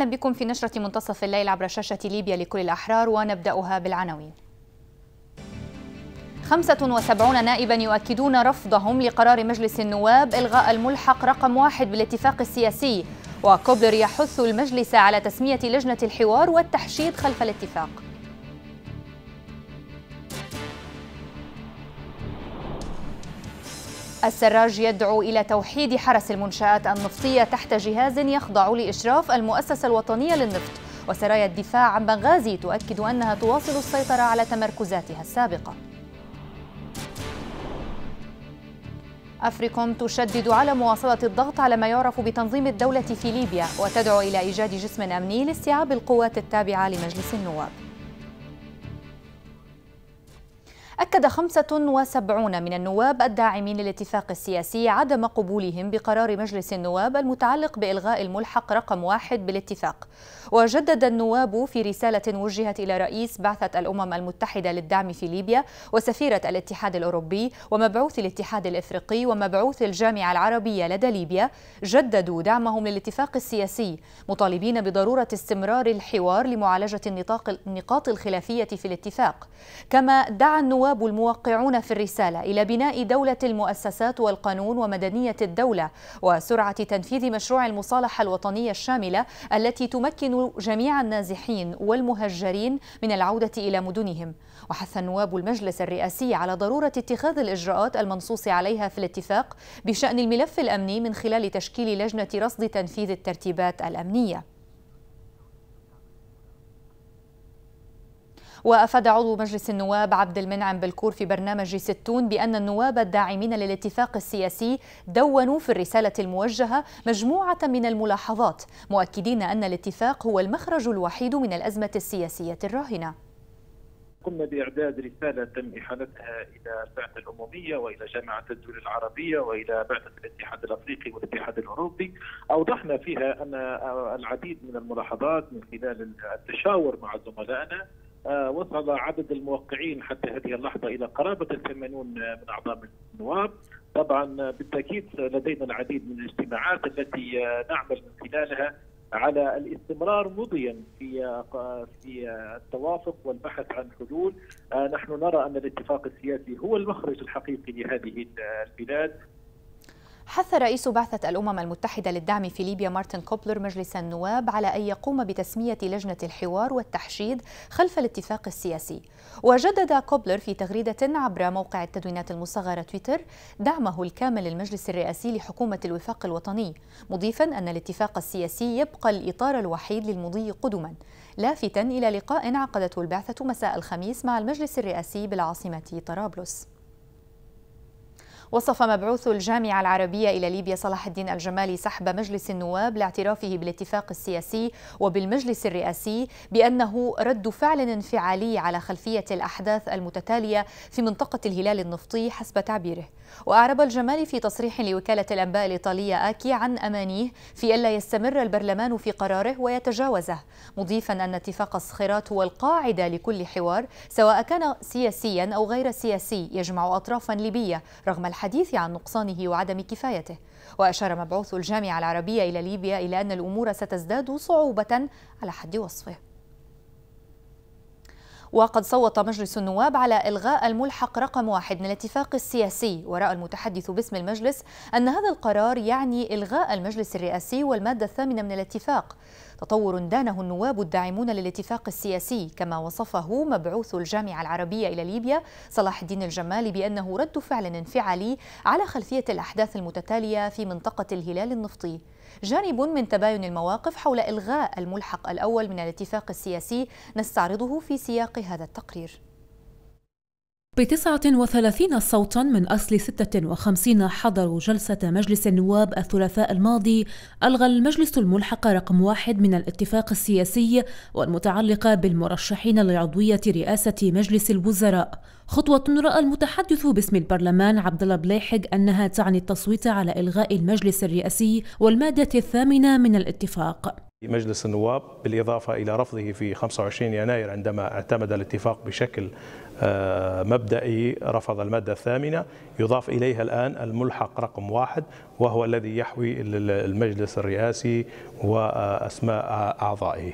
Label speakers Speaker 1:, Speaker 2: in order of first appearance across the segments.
Speaker 1: أهلا بكم في نشرة منتصف الليل عبر شاشة ليبيا لكل الأحرار ونبدأها بالعناوين 75 نائبا يؤكدون رفضهم لقرار مجلس النواب إلغاء الملحق رقم واحد بالاتفاق السياسي وكوبلر يحث المجلس على تسمية لجنة الحوار والتحشيد خلف الاتفاق السراج يدعو إلى توحيد حرس المنشآت النفطية تحت جهاز يخضع لإشراف المؤسسة الوطنية للنفط وسرايا الدفاع عن بنغازي تؤكد أنها تواصل السيطرة على تمركزاتها السابقة أفريكوم تشدد على مواصلة الضغط على ما يعرف بتنظيم الدولة في ليبيا وتدعو إلى إيجاد جسم أمني لاستيعاب القوات التابعة لمجلس النواب أكد 75 من النواب الداعمين للاتفاق السياسي عدم قبولهم بقرار مجلس النواب المتعلق بإلغاء الملحق رقم واحد بالاتفاق وجدد النواب في رسالة وجهت إلى رئيس بعثة الأمم المتحدة للدعم في ليبيا وسفيرة الاتحاد الأوروبي ومبعوث الاتحاد الإفريقي ومبعوث الجامعة العربية لدى ليبيا جددوا دعمهم للاتفاق السياسي مطالبين بضرورة استمرار الحوار لمعالجة النطاق النقاط الخلافية في الاتفاق كما دعا النواب الموقعون في الرسالة إلى بناء دولة المؤسسات والقانون ومدنية الدولة وسرعة تنفيذ مشروع المصالحة الوطنية الشاملة التي تمكن جميع النازحين والمهجرين من العودة إلى مدنهم وحث النواب المجلس الرئاسي على ضرورة اتخاذ الإجراءات المنصوص عليها في الاتفاق بشأن الملف الأمني من خلال تشكيل لجنة رصد تنفيذ الترتيبات الأمنية وأفاد عضو مجلس النواب عبد المنعم بالكور في برنامج ستون بأن النواب الداعمين للاتفاق السياسي دونوا في الرسالة الموجهة مجموعة من الملاحظات مؤكدين أن الاتفاق هو المخرج الوحيد من الأزمة السياسية الراهنة
Speaker 2: قمنا بإعداد رسالة تم إحالتها إلى البعثة الأممية وإلى جامعة الدول العربية وإلى بعثة الاتحاد الأفريقي والاتحاد الأوروبي أوضحنا فيها أن العديد من الملاحظات من خلال التشاور مع زملائنا آه، وصل عدد الموقعين حتى هذه اللحظة إلى قرابة الثمانون من أعضاء النواب طبعا بالتأكيد لدينا العديد من الاجتماعات التي آه، نعمل من خلالها على الاستمرار مضيا في آه، في التوافق والبحث عن حلول، نحن نرى ان الاتفاق السياسي هو المخرج الحقيقي لهذه البلاد،
Speaker 1: حث رئيس بعثة الأمم المتحدة للدعم في ليبيا مارتن كوبلر مجلس النواب على أن يقوم بتسمية لجنة الحوار والتحشيد خلف الاتفاق السياسي وجدد كوبلر في تغريدة عبر موقع التدوينات المصغرة تويتر دعمه الكامل للمجلس الرئاسي لحكومة الوفاق الوطني مضيفا أن الاتفاق السياسي يبقى الإطار الوحيد للمضي قدما لافتا إلى لقاء عقدته البعثة مساء الخميس مع المجلس الرئاسي بالعاصمة طرابلس وصف مبعوث الجامعة العربية إلى ليبيا صلاح الدين الجمالي سحب مجلس النواب لاعترافه بالاتفاق السياسي وبالمجلس الرئاسي بأنه رد فعل انفعالي على خلفية الأحداث المتتالية في منطقة الهلال النفطي حسب تعبيره وأعرب الجمالي في تصريح لوكالة الأنباء الإيطالية آكي عن أمانيه في ألا يستمر البرلمان في قراره ويتجاوزه مضيفا أن اتفاق الصخيرات هو القاعدة لكل حوار سواء كان سياسيا أو غير سياسي يجمع أطرافا ليبية رغم الحديث الحديث عن نقصانه وعدم كفايته وأشار مبعوث الجامعة العربية إلى ليبيا إلى أن الأمور ستزداد صعوبة على حد وصفه وقد صوت مجلس النواب على إلغاء الملحق رقم واحد من الاتفاق السياسي ورأى المتحدث باسم المجلس أن هذا القرار يعني إلغاء المجلس الرئاسي والمادة الثامنة من الاتفاق تطور دانه النواب الداعمون للاتفاق السياسي كما وصفه مبعوث الجامعة العربية إلى ليبيا صلاح الدين الجمالي بأنه رد فعل انفعالي على خلفية الأحداث المتتالية في منطقة الهلال النفطي جانب من تباين المواقف حول إلغاء الملحق الأول من الاتفاق السياسي نستعرضه في سياق هذا التقرير
Speaker 3: بتسعة وثلاثين صوتا من أصل ستة وخمسين حضروا جلسة مجلس النواب الثلاثاء الماضي ألغى المجلس الملحق رقم واحد من الاتفاق السياسي والمتعلقة بالمرشحين لعضوية رئاسة مجلس الوزراء خطوة رأى المتحدث باسم البرلمان عبد الله بليحق أنها تعني التصويت على إلغاء المجلس الرئاسي والمادة الثامنة من الاتفاق
Speaker 2: مجلس النواب بالإضافة إلى رفضه في 25 يناير عندما اعتمد الاتفاق بشكل آه، مبدئي رفض المادة الثامنة يضاف إليها الآن الملحق رقم واحد وهو الذي يحوي المجلس الرئاسي وأسماء أعضائه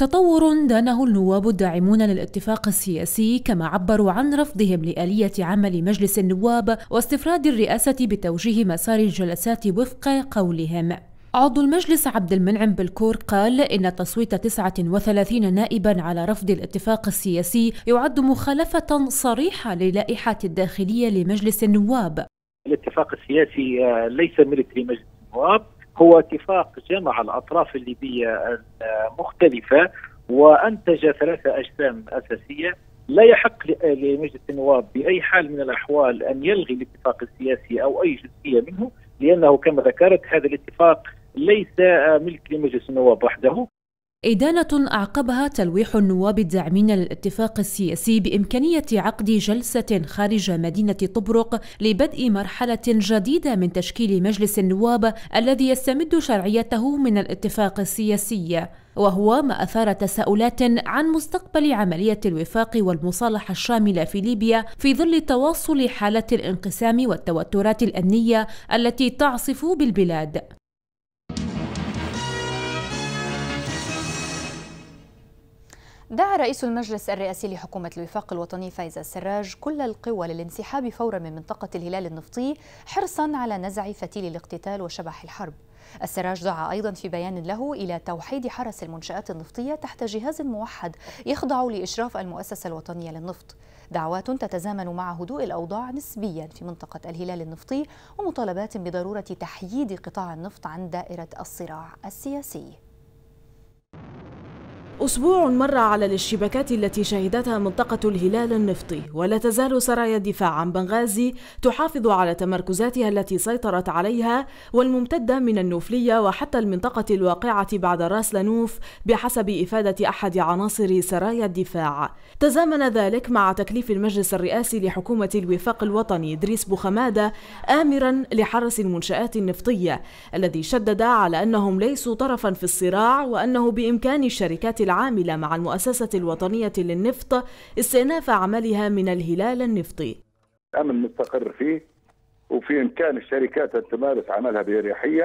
Speaker 3: تطور دانه النواب الداعمون للاتفاق السياسي كما عبروا عن رفضهم لآلية عمل مجلس النواب واستفراد الرئاسة بتوجيه مسار الجلسات وفق قولهم عضو المجلس عبد المنعم بالكور قال إن تصويت 39 نائبا على رفض الاتفاق السياسي يعد مخالفة صريحة للائحة الداخلية لمجلس النواب
Speaker 2: الاتفاق السياسي آه، ليس ملك لمجلس النواب هو اتفاق جمع الأطراف الليبية المختلفة وأنتج ثلاثة أجسام أساسية لا يحق آه، لمجلس النواب بأي حال من الأحوال أن يلغي الاتفاق السياسي أو أي جزئية منه لانه كما ذكرت هذا الاتفاق ليس ملك لمجلس النواب وحده
Speaker 3: إدانة أعقبها تلويح النواب الداعمين للاتفاق السياسي بإمكانية عقد جلسة خارج مدينة طبرق لبدء مرحلة جديدة من تشكيل مجلس النواب الذي يستمد شرعيته من الاتفاق السياسي وهو ما أثار تساؤلات عن مستقبل عملية الوفاق والمصالحة الشاملة في ليبيا في ظل تواصل حالة الانقسام والتوترات الأمنية التي تعصف بالبلاد
Speaker 1: دعا رئيس المجلس الرئاسي لحكومة الوفاق الوطني فايز السراج كل القوى للانسحاب فورا من منطقة الهلال النفطي حرصا على نزع فتيل الاقتتال وشبح الحرب السراج دعا أيضا في بيان له إلى توحيد حرس المنشآت النفطية تحت جهاز موحد يخضع لإشراف المؤسسة الوطنية للنفط دعوات تتزامن مع هدوء الأوضاع نسبيا في منطقة الهلال النفطي ومطالبات بضرورة تحييد قطاع النفط عن دائرة الصراع السياسي
Speaker 4: أسبوع مر على الاشتباكات التي شهدتها منطقة الهلال النفطي ولا تزال سرايا الدفاع عن بنغازي تحافظ على تمركزاتها التي سيطرت عليها والممتدة من النوفلية وحتى المنطقة الواقعة بعد راس لنوف بحسب إفادة أحد عناصر سرايا الدفاع تزامن ذلك مع تكليف المجلس الرئاسي لحكومة الوفاق الوطني إدريس بوخمادة آمرا لحرس المنشآت النفطية الذي شدد على أنهم ليسوا طرفا في الصراع وأنه بإمكان الشركات العاملة مع المؤسسة الوطنية للنفط استئناف عملها من الهلال النفطي
Speaker 2: أمن مستقر فيه وفي إمكان الشركات أن تمارس عملها بأريحية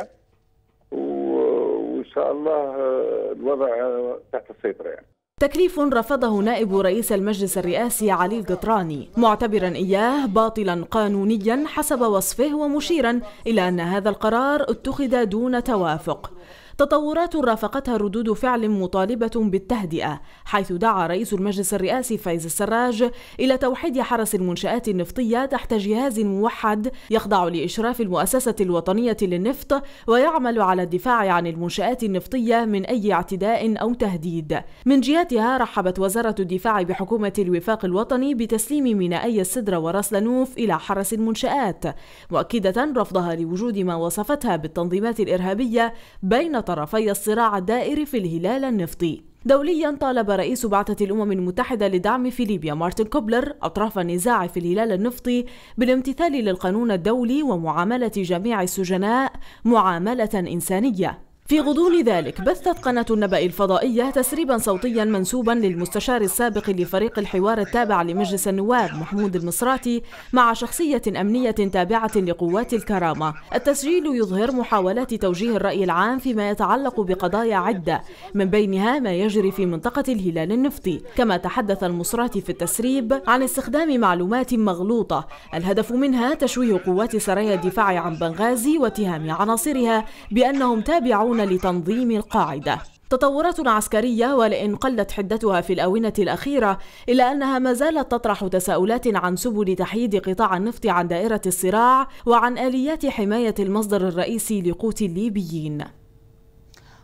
Speaker 4: وإن
Speaker 2: شاء الله آه، الوضع آه، تحت السيطرة يعني
Speaker 4: تكليف رفضه نائب رئيس المجلس الرئاسي علي القطراني معتبرا إياه باطلا قانونيا حسب وصفه ومشيرا إلى أن هذا القرار اتخذ دون توافق تطورات رافقتها ردود فعل مطالبة بالتهدئة حيث دعا رئيس المجلس الرئاسي فايز السراج إلى توحيد حرس المنشآت النفطية تحت جهاز موحد يخضع لإشراف المؤسسة الوطنية للنفط ويعمل على الدفاع عن المنشآت النفطية من أي اعتداء أو تهديد من جهتها رحبت وزارة الدفاع بحكومة الوفاق الوطني بتسليم مينائي السدرة وراس لنوف إلى حرس المنشآت مؤكدة رفضها لوجود ما وصفتها بالتنظيمات الإرهابية بين طرفي الصراع الدائر في الهلال النفطي دوليا طالب رئيس بعثة الأمم المتحدة لدعم في ليبيا مارتن كوبلر أطراف النزاع في الهلال النفطي بالامتثال للقانون الدولي ومعاملة جميع السجناء معاملة إنسانية في غضون ذلك بثت قناة النبأ الفضائية تسريبا صوتيا منسوبا للمستشار السابق لفريق الحوار التابع لمجلس النواب محمود المصراتي مع شخصية أمنية تابعة لقوات الكرامة التسجيل يظهر محاولات توجيه الرأي العام فيما يتعلق بقضايا عدة من بينها ما يجري في منطقة الهلال النفطي كما تحدث المصراتي في التسريب عن استخدام معلومات مغلوطة الهدف منها تشويه قوات سرايا الدفاع عن بنغازي واتهام عناصرها بأنهم تابعون يسعون لتنظيم القاعدة تطورات عسكرية ولئن قلت حدتها في الآونة الأخيرة إلا أنها ما زالت تطرح تساؤلات عن سبل تحييد قطاع النفط عن دائرة الصراع وعن آليات حماية المصدر الرئيسي لقوت الليبيين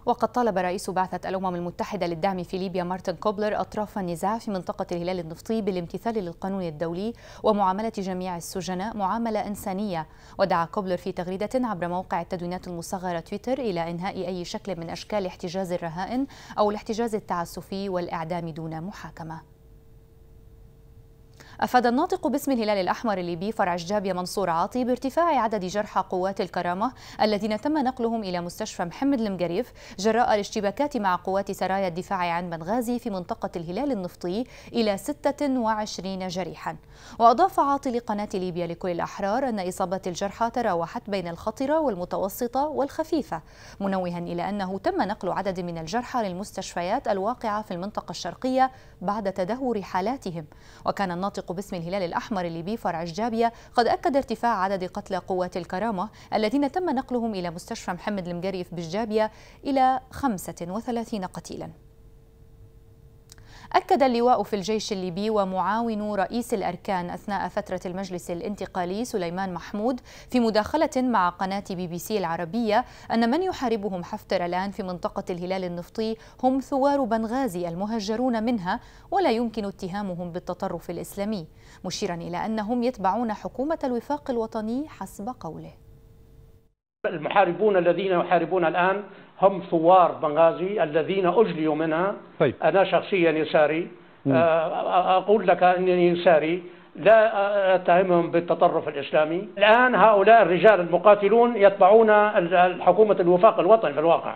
Speaker 1: وقد طالب رئيس بعثة الأمم المتحدة للدعم في ليبيا مارتن كوبلر أطراف النزاع في منطقة الهلال النفطي بالامتثال للقانون الدولي ومعاملة جميع السجناء معاملة إنسانية ودعا كوبلر في تغريدة عبر موقع التدوينات المصغرة تويتر إلى إنهاء أي شكل من أشكال احتجاز الرهائن أو الاحتجاز التعسفي والإعدام دون محاكمة أفاد الناطق باسم الهلال الأحمر الليبي فرع جابيا منصور عاطي بارتفاع عدد جرحى قوات الكرامة الذين تم نقلهم إلى مستشفى محمد المقريف جراء الاشتباكات مع قوات سرايا الدفاع عن بنغازي في منطقة الهلال النفطي إلى 26 جريحا وأضاف عاطي لقناة ليبيا لكل الأحرار أن إصابات الجرحى تراوحت بين الخطرة والمتوسطة والخفيفة منوها إلى أنه تم نقل عدد من الجرحى للمستشفيات الواقعة في المنطقة الشرقية بعد تدهور حالاتهم وكان الناطق باسم الهلال الأحمر الليبي فرع الجابية قد أكد ارتفاع عدد قتلى قوات الكرامة الذين تم نقلهم إلى مستشفى محمد المقريف بالجابية إلى 35 قتيلاً أكد اللواء في الجيش الليبي ومعاون رئيس الأركان أثناء فترة المجلس الانتقالي سليمان محمود في مداخلة مع قناة بي بي سي العربية أن من يحاربهم حفتر الآن في منطقة الهلال النفطي هم ثوار بنغازي المهجرون منها ولا يمكن اتهامهم بالتطرف الإسلامي مشيرا إلى أنهم يتبعون حكومة الوفاق الوطني حسب قوله
Speaker 2: المحاربون الذين يحاربون الآن هم ثوار بنغازي الذين أجليوا منها طيب. أنا شخصيا يساري آه، أقول لك أنني يساري لا أتهمهم بالتطرف الإسلامي الآن هؤلاء الرجال المقاتلون يتبعون حكومة الوفاق الوطني في الواقع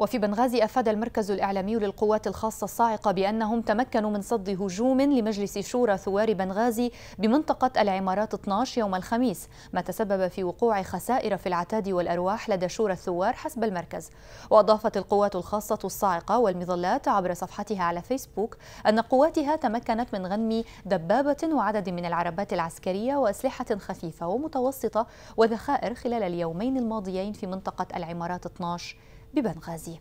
Speaker 1: وفي بنغازي أفاد المركز الإعلامي للقوات الخاصة الصاعقة بأنهم تمكنوا من صد هجوم لمجلس شورى ثوار بنغازي بمنطقة العمارات 12 يوم الخميس ما تسبب في وقوع خسائر في العتاد والأرواح لدى شورى الثوار حسب المركز وأضافت القوات الخاصة الصاعقة والمظلات عبر صفحتها على فيسبوك أن قواتها تمكنت من غنم دبابة وعدد من العربات العسكرية وأسلحة خفيفة ومتوسطة وذخائر خلال اليومين الماضيين في منطقة العمارات 12 ببنغازي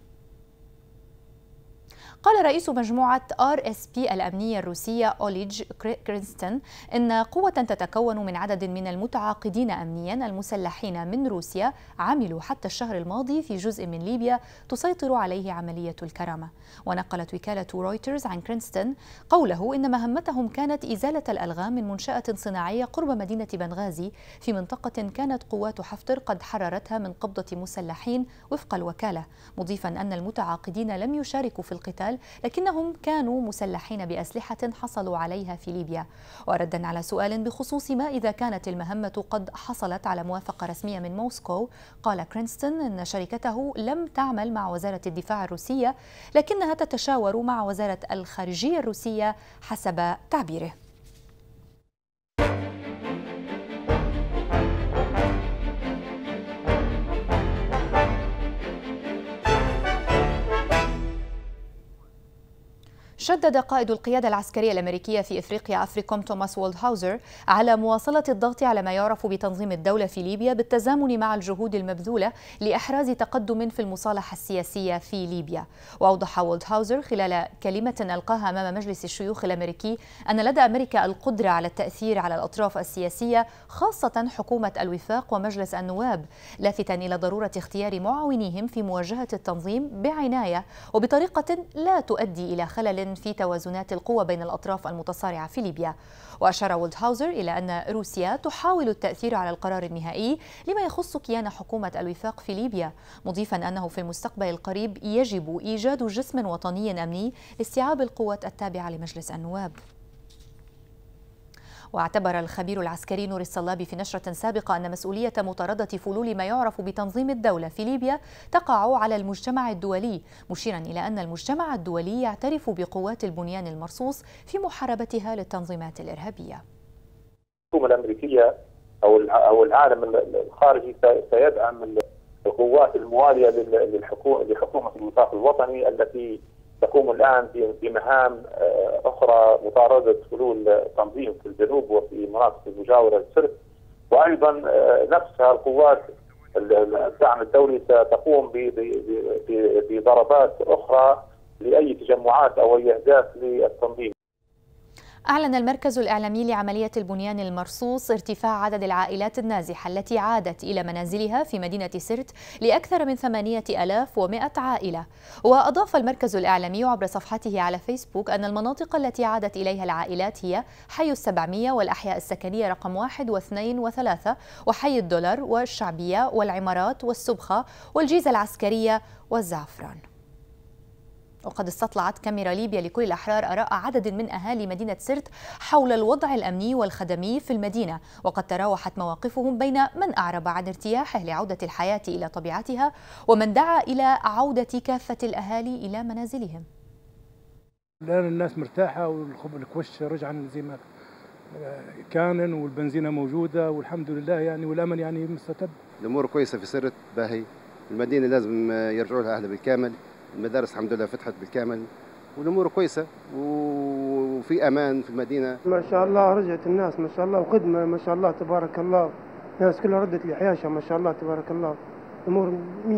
Speaker 1: قال رئيس مجموعة ار اس بي الأمنية الروسية أوليج كرينستون إن قوة تتكون من عدد من المتعاقدين أمنيا المسلحين من روسيا عملوا حتى الشهر الماضي في جزء من ليبيا تسيطر عليه عملية الكرامة ونقلت وكالة رويترز عن كرينستون قوله إن مهمتهم كانت إزالة الألغام من منشأة صناعية قرب مدينة بنغازي في منطقة كانت قوات حفتر قد حررتها من قبضة مسلحين وفق الوكالة مضيفا أن المتعاقدين لم يشاركوا في القتال الاحتلال لكنهم كانوا مسلحين بأسلحة حصلوا عليها في ليبيا وردا على سؤال بخصوص ما إذا كانت المهمة قد حصلت على موافقة رسمية من موسكو قال كرينستون أن شركته لم تعمل مع وزارة الدفاع الروسية لكنها تتشاور مع وزارة الخارجية الروسية حسب تعبيره شدد قائد القيادة العسكرية الأمريكية في إفريقيا أفريكوم توماس وولدهاوزر على مواصلة الضغط على ما يعرف بتنظيم الدولة في ليبيا بالتزامن مع الجهود المبذولة لإحراز تقدم في المصالحة السياسية في ليبيا وأوضح وولدهاوزر خلال كلمة ألقاها أمام مجلس الشيوخ الأمريكي أن لدى أمريكا القدرة على التأثير على الأطراف السياسية خاصة حكومة الوفاق ومجلس النواب لافتا إلى ضرورة اختيار معاونيهم في مواجهة التنظيم بعناية وبطريقة لا تؤدي إلى خلل في توازنات القوى بين الأطراف المتصارعة في ليبيا وأشار وولدهاوزر إلى أن روسيا تحاول التأثير على القرار النهائي لما يخص كيان حكومة الوفاق في ليبيا مضيفا أنه في المستقبل القريب يجب إيجاد جسم وطني أمني لاستيعاب القوات التابعة لمجلس النواب واعتبر الخبير العسكري نور الصلابي في نشرة سابقة أن مسؤولية مطاردة فلول ما يعرف بتنظيم الدولة في ليبيا تقع على المجتمع الدولي مشيرا إلى أن المجتمع الدولي يعترف بقوات البنيان المرصوص في محاربتها للتنظيمات
Speaker 2: الإرهابية الحكومة الأمريكية أو أو العالم الخارجي سيدعم القوات الموالية للحكومة لحكومة الميثاق الوطني التي تقوم الان بمهام آه، اخرى مطارده حلول تنظيم في الجنوب وفي مناطق المجاوره للسرب وايضا آه، نفسها القوات الدعم الدولي ستقوم بضربات اخرى لاي تجمعات او اي اهداف للتنظيم
Speaker 1: أعلن المركز الإعلامي لعملية البنيان المرصوص ارتفاع عدد العائلات النازحة التي عادت إلى منازلها في مدينة سرت لأكثر من 8100 عائلة وأضاف المركز الإعلامي عبر صفحته على فيسبوك أن المناطق التي عادت إليها العائلات هي حي السبعمية والأحياء السكنية رقم واحد واثنين وثلاثة وحي الدولار والشعبية والعمارات والسبخة والجيزة العسكرية والزعفران وقد استطلعت كاميرا ليبيا لكل الأحرار آراء عدد من أهالي مدينة سرت حول الوضع الأمني والخدمي في المدينة وقد تراوحت مواقفهم بين من أعرب عن ارتياحه لعودة الحياة إلى طبيعتها ومن دعا إلى عودة كافة الأهالي إلى منازلهم
Speaker 2: الآن الناس مرتاحة والكوش رجعا زي ما كان والبنزينة موجودة والحمد لله يعني والأمن يعني مستتب
Speaker 4: الأمور كويسة في سرت باهي المدينة لازم يرجعوا لها أهلها بالكامل المدارس الحمد لله فتحت بالكامل والامور كويسه وفي امان في المدينه ما شاء
Speaker 2: الله رجعت الناس ما شاء الله وخدمه ما شاء الله تبارك الله الناس كلها ردت لحياشها ما شاء الله تبارك الله امور 100%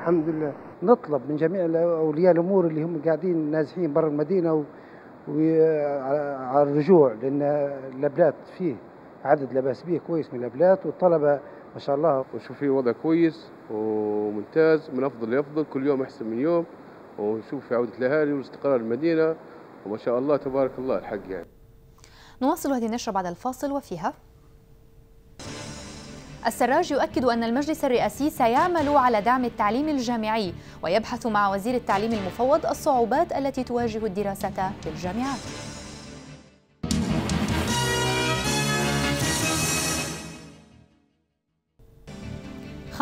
Speaker 2: الحمد لله نطلب من جميع اولياء الامور اللي هم قاعدين نازحين برا المدينه وعلى الرجوع لان الابلات فيه عدد لا باس به كويس من الابلات والطلبه ما شاء الله ونشوف فيه وضع كويس وممتاز من افضل لافضل كل يوم احسن من يوم ونشوف في عوده الاهالي واستقرار المدينه وما شاء الله تبارك الله الحق يعني
Speaker 1: نواصل هذه النشره بعد الفاصل وفيها السراج يؤكد أن المجلس الرئاسي سيعمل على دعم التعليم الجامعي ويبحث مع وزير التعليم المفوض الصعوبات التي تواجه الدراسة في الجامعات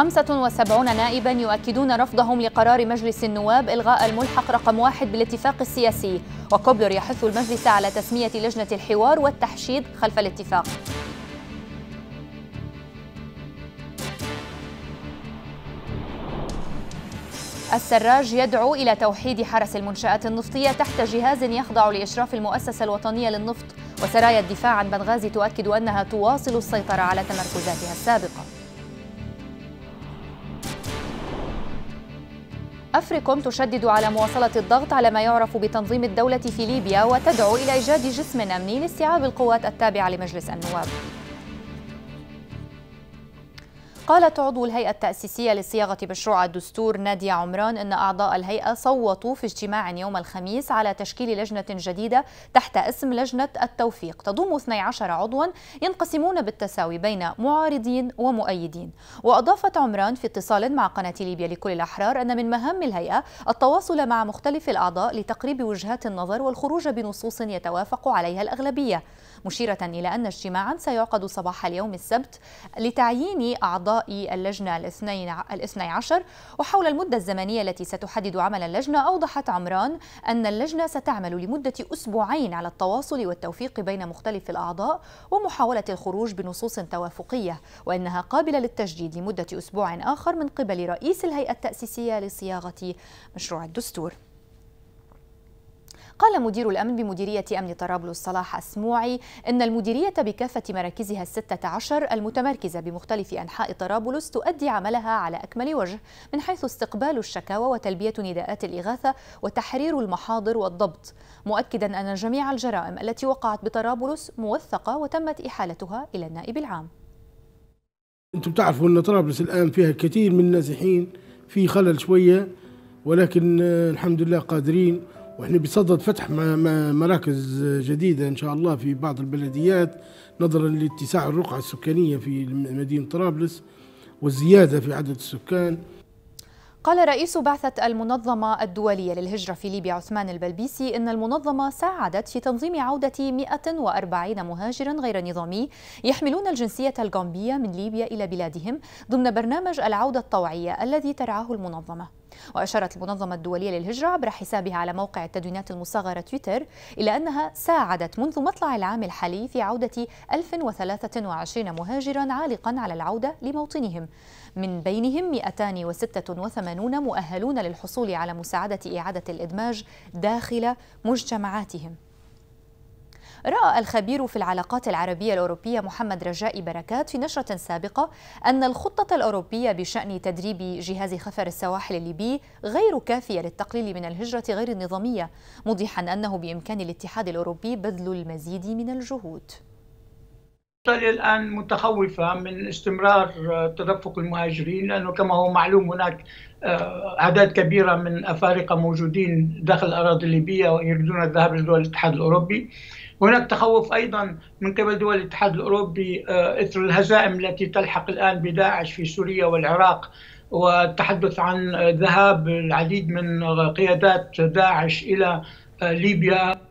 Speaker 1: 75 نائبا يؤكدون رفضهم لقرار مجلس النواب إلغاء الملحق رقم واحد بالاتفاق السياسي وكوبلر يحث المجلس على تسمية لجنة الحوار والتحشيد خلف الاتفاق السراج يدعو إلى توحيد حرس المنشآت النفطية تحت جهاز يخضع لإشراف المؤسسة الوطنية للنفط وسرايا الدفاع عن بنغازي تؤكد أنها تواصل السيطرة على تمركزاتها السابقة أفريكوم تشدد على مواصلة الضغط على ما يعرف بتنظيم الدولة في ليبيا وتدعو إلى إيجاد جسم أمني لاستيعاب القوات التابعة لمجلس النواب قالت عضو الهيئة التأسيسية لصياغة مشروع الدستور نادية عمران أن أعضاء الهيئة صوتوا في اجتماع يوم الخميس على تشكيل لجنة جديدة تحت اسم لجنة التوفيق تضم 12 عضوا ينقسمون بالتساوي بين معارضين ومؤيدين وأضافت عمران في اتصال مع قناة ليبيا لكل الأحرار أن من مهام الهيئة التواصل مع مختلف الأعضاء لتقريب وجهات النظر والخروج بنصوص يتوافق عليها الأغلبية مشيرة إلى أن اجتماعا سيعقد صباح اليوم السبت لتعيين أعضاء أعضاء اللجنة الاثني عشر وحول المدة الزمنية التي ستحدد عمل اللجنة أوضحت عمران أن اللجنة ستعمل لمدة أسبوعين على التواصل والتوفيق بين مختلف الأعضاء ومحاولة الخروج بنصوص توافقية وأنها قابلة للتجديد لمدة أسبوع آخر من قبل رئيس الهيئة التأسيسية لصياغة مشروع الدستور قال مدير الأمن بمديرية أمن طرابلس صلاح السموعي أن المديرية بكافة مراكزها الستة عشر المتمركزة بمختلف أنحاء طرابلس تؤدي عملها على أكمل وجه من حيث استقبال الشكاوى وتلبية نداءات الإغاثة وتحرير المحاضر والضبط مؤكدا أن جميع الجرائم التي وقعت بطرابلس موثقة وتمت إحالتها إلى النائب العام
Speaker 2: انتم تعرفوا ان طرابلس الان فيها كثير من النازحين في خلل شويه ولكن آه، الحمد لله قادرين واحنا بصدد فتح مراكز جديده ان شاء الله في بعض البلديات نظرا لاتساع الرقعه السكانيه في مدينه طرابلس والزياده في عدد السكان
Speaker 1: قال رئيس بعثة المنظمة الدولية للهجرة في ليبيا عثمان البلبيسي إن المنظمة ساعدت في تنظيم عودة 140 مهاجرا غير نظامي يحملون الجنسية الغامبية من ليبيا إلى بلادهم ضمن برنامج العودة الطوعية الذي ترعاه المنظمة وأشارت المنظمة الدولية للهجرة عبر حسابها على موقع التدوينات المصغرة تويتر إلى أنها ساعدت منذ مطلع العام الحالي في عودة 1023 مهاجرا عالقا على العودة لموطنهم من بينهم 286 مؤهلون للحصول على مساعدة إعادة الإدماج داخل مجتمعاتهم رأى الخبير في العلاقات العربية الأوروبية محمد رجاء بركات في نشرة سابقة أن الخطة الأوروبية بشأن تدريب جهاز خفر السواحل الليبي غير كافية للتقليل من الهجرة غير النظامية موضحا أنه بإمكان الاتحاد الأوروبي بذل المزيد من الجهود
Speaker 2: ايطاليا الان متخوفه من استمرار تدفق المهاجرين لانه كما هو معلوم هناك آه، اعداد كبيره من افارقه موجودين داخل الاراضي الليبيه ويريدون الذهاب لدول الاتحاد الاوروبي هناك تخوف ايضا من قبل دول الاتحاد الاوروبي آه، اثر الهزائم التي تلحق الان بداعش في سوريا والعراق والتحدث عن ذهاب العديد من قيادات داعش الى آه، ليبيا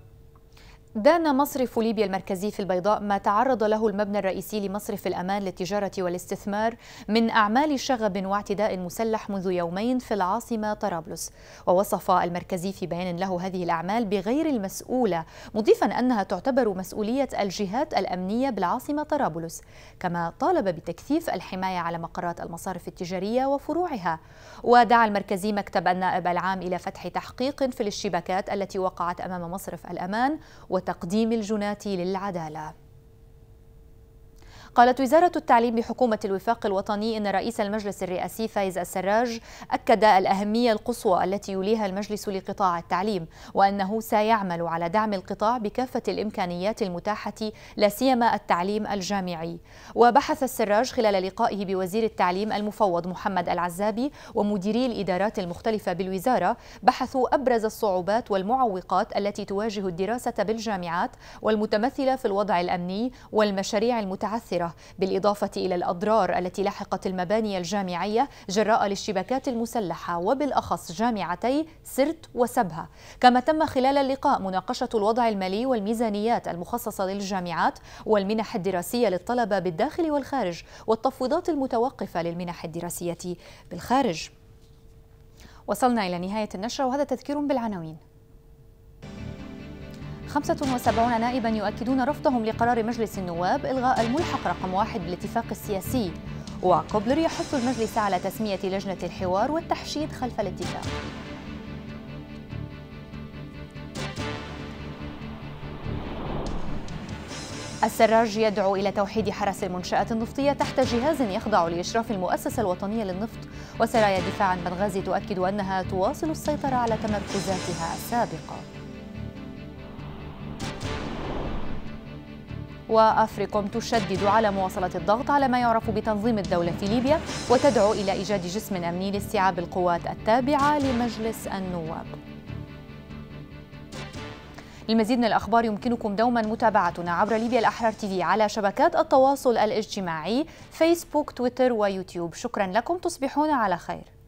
Speaker 1: دان مصرف ليبيا المركزي في البيضاء ما تعرض له المبنى الرئيسي لمصرف الأمان للتجارة والاستثمار من أعمال شغب واعتداء مسلح منذ يومين في العاصمة طرابلس ووصف المركزي في بيان له هذه الأعمال بغير المسؤولة مضيفا أنها تعتبر مسؤولية الجهات الأمنية بالعاصمة طرابلس كما طالب بتكثيف الحماية على مقرات المصارف التجارية وفروعها ودعا المركزي مكتب النائب العام إلى فتح تحقيق في الاشتباكات التي وقعت أمام مصرف الأمان وت تقديم الجنات للعداله قالت وزارة التعليم بحكومة الوفاق الوطني إن رئيس المجلس الرئاسي فايز السراج أكد الأهمية القصوى التي يوليها المجلس لقطاع التعليم وأنه سيعمل على دعم القطاع بكافة الإمكانيات المتاحة لا سيما التعليم الجامعي وبحث السراج خلال لقائه بوزير التعليم المفوض محمد العزابي ومديري الإدارات المختلفة بالوزارة بحثوا أبرز الصعوبات والمعوقات التي تواجه الدراسة بالجامعات والمتمثلة في الوضع الأمني والمشاريع المتعثرة الدائرة بالإضافة إلى الأضرار التي لحقت المباني الجامعية جراء الاشتباكات المسلحة وبالأخص جامعتي سرت وسبها كما تم خلال اللقاء مناقشة الوضع المالي والميزانيات المخصصة للجامعات والمنح الدراسية للطلبة بالداخل والخارج والتفويضات المتوقفة للمنح الدراسية بالخارج وصلنا إلى نهاية النشرة وهذا تذكير بالعناوين 75 نائبا يؤكدون رفضهم لقرار مجلس النواب إلغاء الملحق رقم واحد بالاتفاق السياسي وكوبلر يحث المجلس على تسمية لجنة الحوار والتحشيد خلف الاتفاق السراج يدعو إلى توحيد حرس المنشأة النفطية تحت جهاز يخضع لإشراف المؤسسة الوطنية للنفط وسرايا دفاع عن بنغازي تؤكد أنها تواصل السيطرة على تمركزاتها السابقة وأفريكوم تشدد على مواصلة الضغط على ما يعرف بتنظيم الدولة في ليبيا وتدعو إلى إيجاد جسم أمني لاستيعاب القوات التابعة لمجلس النواب للمزيد من الأخبار يمكنكم دوما متابعتنا عبر ليبيا الأحرار تيفي على شبكات التواصل الاجتماعي فيسبوك تويتر ويوتيوب شكرا لكم تصبحون على خير